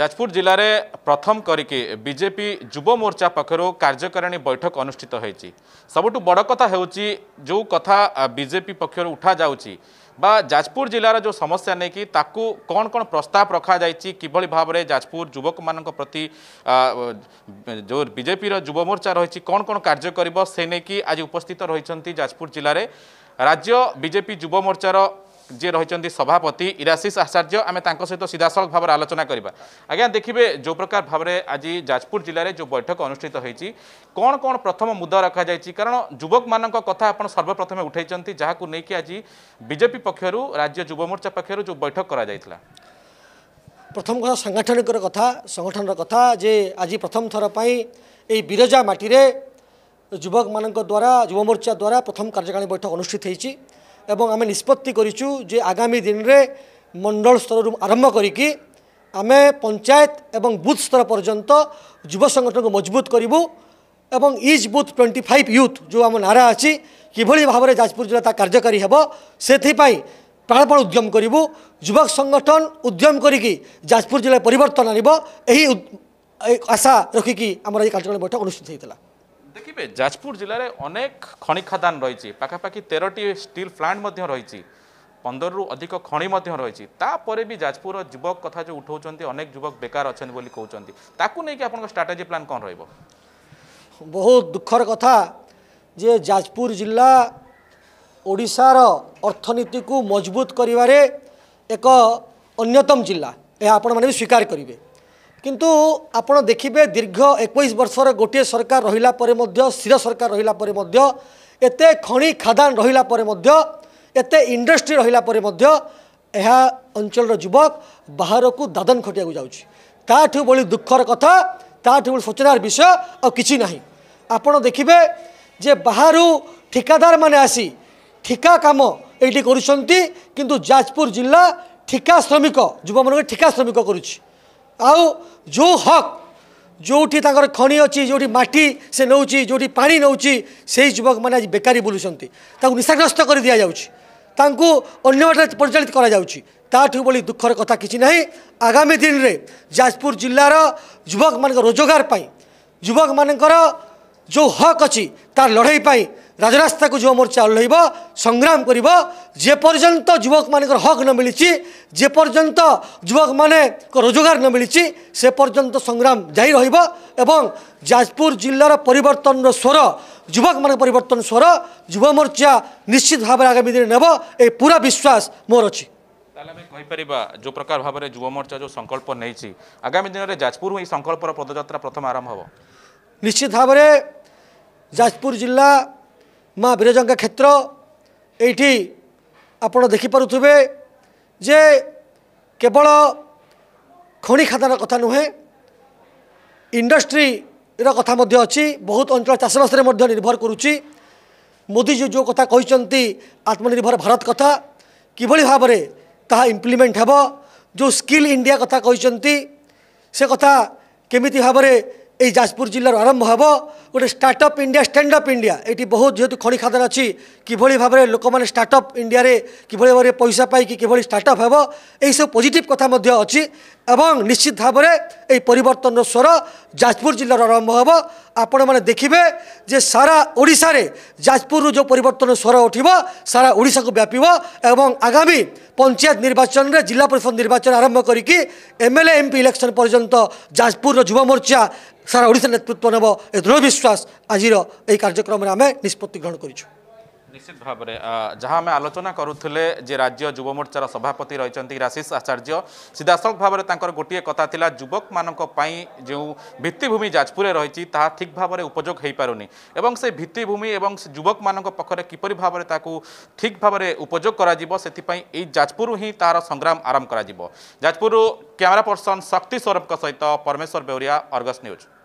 ଯାଜପୁର ଜିଲ୍ଲାରେ ପ୍ରଥମ କରିକି ବିଜେପି ଯୁବ ମୋର୍ଚ୍ଚା ପକ୍ଷରୁ କାର୍ଯ୍ୟକାରିଣୀ ବୈଠକ ଅନୁଷ୍ଠିତ ହୋଇଛି ସବୁଠୁ ବଡ଼ କଥା ହେଉଛି ଯେଉଁ କଥା ବିଜେପି ପକ୍ଷରୁ ଉଠାଯାଉଛି বা যাজপুর জেলার যে সমস্যা নেই তাকে কণ কণ প্রস্তাব রখাযাই কিভাবে ভাবে যাজপুর যুবক মান প্রতি যে বিজেপির যুবমোর্চা রয়েছে কণ কণ কার্য করব সে নেই আজ উপস্থিত রয়েছেন যাজপুর জেলার রাজ্য বিজেপি যুবমোর্চার ଯିଏ ରହିଛନ୍ତି ସଭାପତି ଇରାଶିଷ ଆଚାର୍ଯ୍ୟ ଆମେ ତାଙ୍କ ସହିତ ସିଧାସଳଖ ଭାବରେ ଆଲୋଚନା କରିବା ଆଜ୍ଞା ଦେଖିବେ ଯେଉଁ ପ୍ରକାର ଭାବରେ ଆଜି ଯାଜପୁର ଜିଲ୍ଲାରେ ଯେଉଁ ବୈଠକ ଅନୁଷ୍ଠିତ ହୋଇଛି କ'ଣ କ'ଣ ପ୍ରଥମ ମୁଦ୍ଦା ରଖାଯାଇଛି କାରଣ ଯୁବକମାନଙ୍କ କଥା ଆପଣ ସର୍ବପ୍ରଥମେ ଉଠାଇଛନ୍ତି ଯାହାକୁ ନେଇକି ଆଜି ବିଜେପି ପକ୍ଷରୁ ରାଜ୍ୟ ଯୁବମୋର୍ଚ୍ଚା ପକ୍ଷରୁ ଯେଉଁ ବୈଠକ କରାଯାଇଥିଲା ପ୍ରଥମ କଥା ସାଂଗଠନିକର କଥା ସଂଗଠନର କଥା ଯେ ଆଜି ପ୍ରଥମ ଥର ପାଇଁ ଏଇ ବିରଜା ମାଟିରେ ଯୁବକମାନଙ୍କ ଦ୍ୱାରା ଯୁବମୋର୍ଚ୍ଚା ଦ୍ୱାରା ପ୍ରଥମ କାର୍ଯ୍ୟକାରିଣୀ ବୈଠକ ଅନୁଷ୍ଠିତ ହୋଇଛି ଏବଂ ଆମେ ନିଷ୍ପତ୍ତି କରିଛୁ ଯେ ଆଗାମୀ ଦିନରେ ମଣ୍ଡଳ ସ୍ତରରୁ ଆରମ୍ଭ କରିକି ଆମେ ପଞ୍ଚାୟତ ଏବଂ ବୁଥ୍ ସ୍ତର ପର୍ଯ୍ୟନ୍ତ ଯୁବ ସଂଗଠନକୁ ମଜବୁତ କରିବୁ ଏବଂ is booth twenty five youth ଯେଉଁ ଆମ ନାରା ଅଛି କିଭଳି ଭାବରେ ଯାଜପୁର ଜିଲ୍ଲା ତା କାର୍ଯ୍ୟକାରୀ ହେବ ସେଥିପାଇଁ ପ୍ରାଣପଣ ଉଦ୍ୟମ କରିବୁ ଯୁବକ ସଂଗଠନ ଉଦ୍ୟମ କରିକି ଯାଜପୁର ଜିଲ୍ଲାରେ ପରିବର୍ତ୍ତନ ଆଣିବ ଏହି ଆଶା ରଖିକି ଆମର ଏହି କାର୍ଯ୍ୟକ୍ରମ ବୈଠକ ଅନୁଷ୍ଠିତ ହୋଇଥିଲା দেখবে যাজপুর জেলার অনেক খনি খাদান রয়েছে পাখাপাখি তেরোটি স্টিল প্লান্ট মধ্যে রয়েছে পনেরু অধিক খনি মধ্যে রয়েছে তাপরে বি যাজপুর যুবক কথা যে উঠাউছেন অনেক যুবক বেকার অনেক বলে কৌন তাকে নিয়ে আপনার স্ট্রাটেজি প্লান কম রহব বহু দুঃখর কথা যে যাজপুর জেলা ওড়শার অর্থনীতি মজবুত କରିବାରେ এক অন্যতম জেলা এ আপনার স্বীকার করবে কিন্তু ଆପଣ ଦେଖିବେ ଦୀର୍ଘ ଏକୋଇଶ ବର୍ଷର ଗୋଟିଏ ସରକାର ରହିଲା ପରେ ମଧ୍ୟ ସ୍ଥିର ସରକାର ରହିଲା ପରେ ମଧ୍ୟ ଏତେ ଖଣି ଖାଦାନ ରହିଲା ପରେ ମଧ୍ୟ ଏତେ ଇଣ୍ଡଷ୍ଟ୍ରି ରହିଲା ପରେ ମଧ୍ୟ ଏହା ଅଞ୍ଚଳର ଯୁବକ ବାହାରକୁ ଦାଦନ ଖଟିବାକୁ ଯାଉଛି ତାଠୁ ଭଳି ଦୁଃଖର କଥା ତାଠୁ ଭଳି ସୂଚନାର ବିଷୟ ଆଉ କିଛି ନାହିଁ ଆପଣ ଦେଖିବେ ଯେ ବାହାରୁ ଠିକାଦାରମାନେ ଆସି ଠିକା କାମ ଏଇଠି କରୁଛନ୍ତି କିନ୍ତୁ ଯାଜପୁର ଜିଲ୍ଲା ଠିକା ଶ୍ରମିକ ଯୁବମାନଙ୍କୁ ଠିକା ଶ୍ରମିକ କରୁଛି आउ जो हक जो तर खि अच्छु जोडी माटी नाणी नै युवक म बेकाि बुलुक निशाग्रस्त गरिदिउँछ त परिचालिताउँछ ता ठुलो दुःख र कथा नै आगामी दिन जाजपुर जिल्ला जुवक मोजगारप जुवक म जो हक् तार लड़ाई लडैप ରାଜରାସ୍ତାକୁ ଯୁବମୋର୍ଚ୍ଚା ଓହ୍ଲାଇବ ସଂଗ୍ରାମ କରିବ ଯେପର୍ଯ୍ୟନ୍ତ ଯୁବକମାନଙ୍କର ହକ୍ ନ ମିଳିଛି ଯେପର୍ଯ୍ୟନ୍ତ ଯୁବକମାନଙ୍କ ରୋଜଗାର ନ ମିଳିଛି ସେ ପର୍ଯ୍ୟନ୍ତ ସଂଗ୍ରାମ ଜାରି ରହିବ ଏବଂ ଯାଜପୁର ଜିଲ୍ଲାର ପରିବର୍ତ୍ତନର ସ୍ୱର ଯୁବକମାନଙ୍କ ପରିବର୍ତ୍ତନ ସ୍ୱର ଯୁବମୋର୍ଚ୍ଚା ନିଶ୍ଚିତ ଭାବରେ ଆଗାମୀ ଦିନରେ ନେବ ଏ ପୁରା ବିଶ୍ୱାସ ମୋର ଅଛି ତାହେଲେ ଆମେ କହିପାରିବା ଯେଉଁ ପ୍ରକାର ଭାବରେ ଯୁବମୋର୍ଚ୍ଚା ଯେଉଁ ସଂକଳ୍ପ ନେଇଛି ଆଗାମୀ ଦିନରେ ଯାଜପୁରରୁ ଏହି ସଂକଳ୍ପର ପଦଯାତ୍ରା ପ୍ରଥମ ଆରମ୍ଭ ହେବ ନିଶ୍ଚିତ ଭାବରେ ଯାଜପୁର ଜିଲ୍ଲା মা বিরজঙ্কা ক্ষেত্র এইটি আপনার দেখিপারে যে কেবল খনি খাদান কথা নুহে ইন্ডস্ট্রি ইন্ডস্ট্রির কথা মধ্যে অছি বহুত অঞ্চল চাষবাসে মধ্যে নির্ভর করুচি মোদিজী যে কথা কিন্তু আত্মনির্ভর ভারত কথা কিভাবে ভাবে তাহা ইমপ্লিমেন্ট হব যে স্কিল ইন্ডিয়া কথা কিন্তু সে কথা কমিটি ভাবে এই যাজপুর জেলার আরম্ভ হব গোটে startup India stand up India এটি বহু যেহেতু খনি খাদান অছি কিভাবে ভাবে লোক মানে স্টার্টঅপ ইন্ডিয়ারে কিভাবে ভাবে পয়সা পাইকি কিভাবে স্টার্টঅপ হব এইসব পজিটিভ কথা মধ্যে অছি এবং নিশ্চিত ভাবে এই পরিবর্তন স্বর যাজপুর জেলার আরম্ভ হব আপন মানে দেখবে যে সারা ওড়শারে যাজপুর যে পরিবর্তন স্বর উঠব সারা ওড়শাকে ব্যাপিব এবং আগামী পঞ্চায়েত নির্বাচন জেলা পরিষদ নির্বাচন আরম্ভ করি এমএলএ এমপি ইলেকশন পর্যন্ত যাজপুর যুব মোর্চা ସାରା ଓଡ଼ିଶା ନେତୃତ୍ୱ ନେବ ଏ ଦୃଢ଼ ବିଶ୍ୱାସ ଆଜିର ଏହି କାର୍ଯ୍ୟକ୍ରମରେ ଆମେ ନିଷ୍ପତ୍ତି ଗ୍ରହଣ କରିଛୁ ନିଶ୍ଚିତ ଭାବରେ ଯାହା ଆମେ ଆଲୋଚନା କରୁଥିଲେ ଯେ ରାଜ୍ୟ ଯୁବମୋର୍ଚ୍ଚାର ସଭାପତି ରହିଛନ୍ତି ରାଶିଷ ଆଚାର୍ଯ୍ୟ ସିଧାସଳଖ ଭାବରେ ତାଙ୍କର ଗୋଟିଏ କଥା ଥିଲା ଯୁବକମାନଙ୍କ ପାଇଁ ଯେଉଁ ଭିତ୍ତିଭୂମି ଯାଜପୁରରେ ରହିଛି ତାହା ଠିକ୍ ଭାବରେ ଉପଯୋଗ ହୋଇପାରୁନି ଏବଂ ସେ ଭିତ୍ତିଭୂମି ଏବଂ ସେ ଯୁବକମାନଙ୍କ ପାଖରେ କିପରି ଭାବରେ ତାକୁ ଠିକ୍ ଭାବରେ ଉପଯୋଗ କରାଯିବ ସେଥିପାଇଁ ଏଇ ଯାଜପୁରରୁ ହିଁ ତାହାର ସଂଗ୍ରାମ ଆରମ୍ଭ କରାଯିବ ଯାଜପୁରରୁ କ୍ୟାମେରା ପର୍ସନ୍ ଶକ୍ତି ସୌରଭଙ୍କ ସହିତ ପରମେଶ୍ୱର ବେଉରିଆ ଅର୍ଗସ୍ ନ୍ୟୁଜ୍